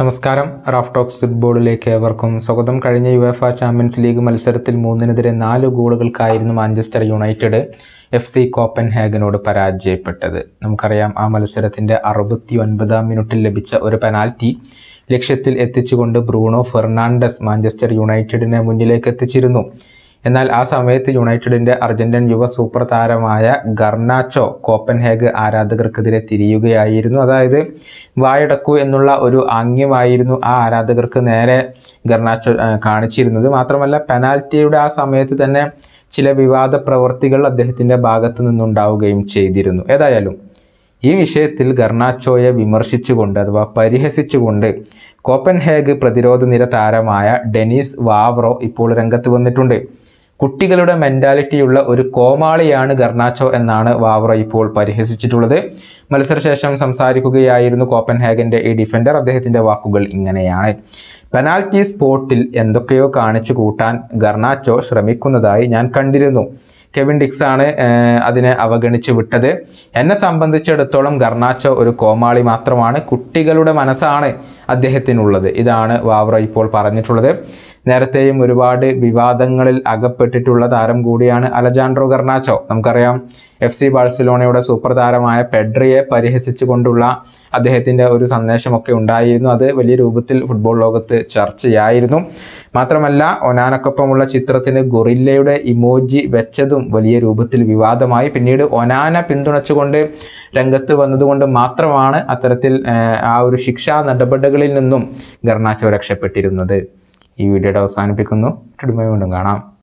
നമസ്കാരം Raf talks ഫുട്ബോളിലേക്ക് ഏവർക്കും സ്വാഗതം കഴിഞ്ഞ യുഎഫ ചാമ്പ്യൻസ് ലീഗ് മത്സരത്തിൽ മൂന്നിനെതിരെ നാല് ഗോളുകൾക്കായിരുന്നു മാഞ്ചസ്റ്റർ യുണൈറ്റഡ് എഫ് സി കോപ്പൻഹാഗനോട് പരാജയപ്പെട്ടത് നമുക്കറിയാം ആ മത്സരത്തിൻ്റെ അറുപത്തി ഒൻപതാം മിനിറ്റിൽ ലഭിച്ച ഒരു പെനാൽറ്റി ലക്ഷ്യത്തിൽ എത്തിച്ചുകൊണ്ട് ബ്രൂണോ ഫെർണാണ്ടസ് മാഞ്ചസ്റ്റർ യുണൈറ്റഡിനെ മുന്നിലേക്ക് എത്തിച്ചിരുന്നു എന്നാൽ ആ സമയത്ത് യുണൈറ്റഡിൻ്റെ അർജന്റീൻ യുവ സൂപ്പർ താരമായ ഗർണാച്ചോ കോപ്പൻഹേഗ് ആരാധകർക്കെതിരെ തിരിയുകയായിരുന്നു അതായത് വായടക്കു എന്നുള്ള ഒരു ആംഗ്യമായിരുന്നു ആ ആരാധകർക്ക് നേരെ ഗർണാച്ചോ കാണിച്ചിരുന്നത് മാത്രമല്ല പെനാൽറ്റിയുടെ ആ സമയത്ത് തന്നെ ചില വിവാദ പ്രവൃത്തികൾ അദ്ദേഹത്തിൻ്റെ ഭാഗത്തു നിന്നുണ്ടാവുകയും ചെയ്തിരുന്നു ഏതായാലും ഈ വിഷയത്തിൽ ഗർണാച്ചോയെ വിമർശിച്ചുകൊണ്ട് അഥവാ പരിഹസിച്ചുകൊണ്ട് കോപ്പൻഹേഗ് പ്രതിരോധ നിര താരമായ ഡെനീസ് വാവ്രോ ഇപ്പോൾ രംഗത്ത് വന്നിട്ടുണ്ട് കുട്ടികളുടെ മെൻറ്റാലിറ്റിയുള്ള ഒരു കോമാളിയാണ് ഗർണാച്ചോ എന്നാണ് വാവറ ഇപ്പോൾ പരിഹസിച്ചിട്ടുള്ളത് മത്സരശേഷം സംസാരിക്കുകയായിരുന്നു കോപ്പൻഹാഗൻ്റെ ഈ ഡിഫൻഡർ അദ്ദേഹത്തിൻ്റെ വാക്കുകൾ ഇങ്ങനെയാണ് പെനാൽറ്റി സ്പോട്ടിൽ എന്തൊക്കെയോ കാണിച്ചു കൂട്ടാൻ ഗർണാച്ചോ ശ്രമിക്കുന്നതായി ഞാൻ കണ്ടിരുന്നു കെവിൻ ഡിക്സ് ആണ് അതിനെ അവഗണിച്ച് വിട്ടത് എന്നെ സംബന്ധിച്ചിടത്തോളം ഗർണാച്ചോ ഒരു കോമാളി മാത്രമാണ് കുട്ടികളുടെ മനസ്സാണ് അദ്ദേഹത്തിനുള്ളത് ഇതാണ് വാവ്ര ഇപ്പോൾ പറഞ്ഞിട്ടുള്ളത് നേരത്തെയും ഒരുപാട് വിവാദങ്ങളിൽ അകപ്പെട്ടിട്ടുള്ള താരം കൂടിയാണ് അലജാൻഡ്രോ ഗർണാച്ചോ നമുക്കറിയാം എഫ് സി ബാഴ്സലോണയുടെ സൂപ്പർ താരമായ പെഡ്രിയെ പരിഹസിച്ചുകൊണ്ടുള്ള അദ്ദേഹത്തിൻ്റെ ഒരു സന്ദേശമൊക്കെ ഉണ്ടായിരുന്നു അത് വലിയ രൂപത്തിൽ ഫുട്ബോൾ ലോകത്ത് ചർച്ചയായിരുന്നു മാത്രമല്ല ഒനാനക്കൊപ്പമുള്ള ചിത്രത്തിന് ഗൊറില്ലയുടെ ഇമോജി വെച്ചതും വലിയ രൂപത്തിൽ വിവാദമായി പിന്നീട് ഒനാന പിന്തുണച്ചുകൊണ്ട് രംഗത്ത് വന്നതുകൊണ്ട് മാത്രമാണ് അത്തരത്തിൽ ആ ഒരു ശിക്ഷാ നടപടികളിൽ നിന്നും ഗർണാച്ചോ രക്ഷപ്പെട്ടിരുന്നത് ഈ വീഡിയോയുടെ അവസാനിപ്പിക്കുന്നു വീണ്ടും കാണാം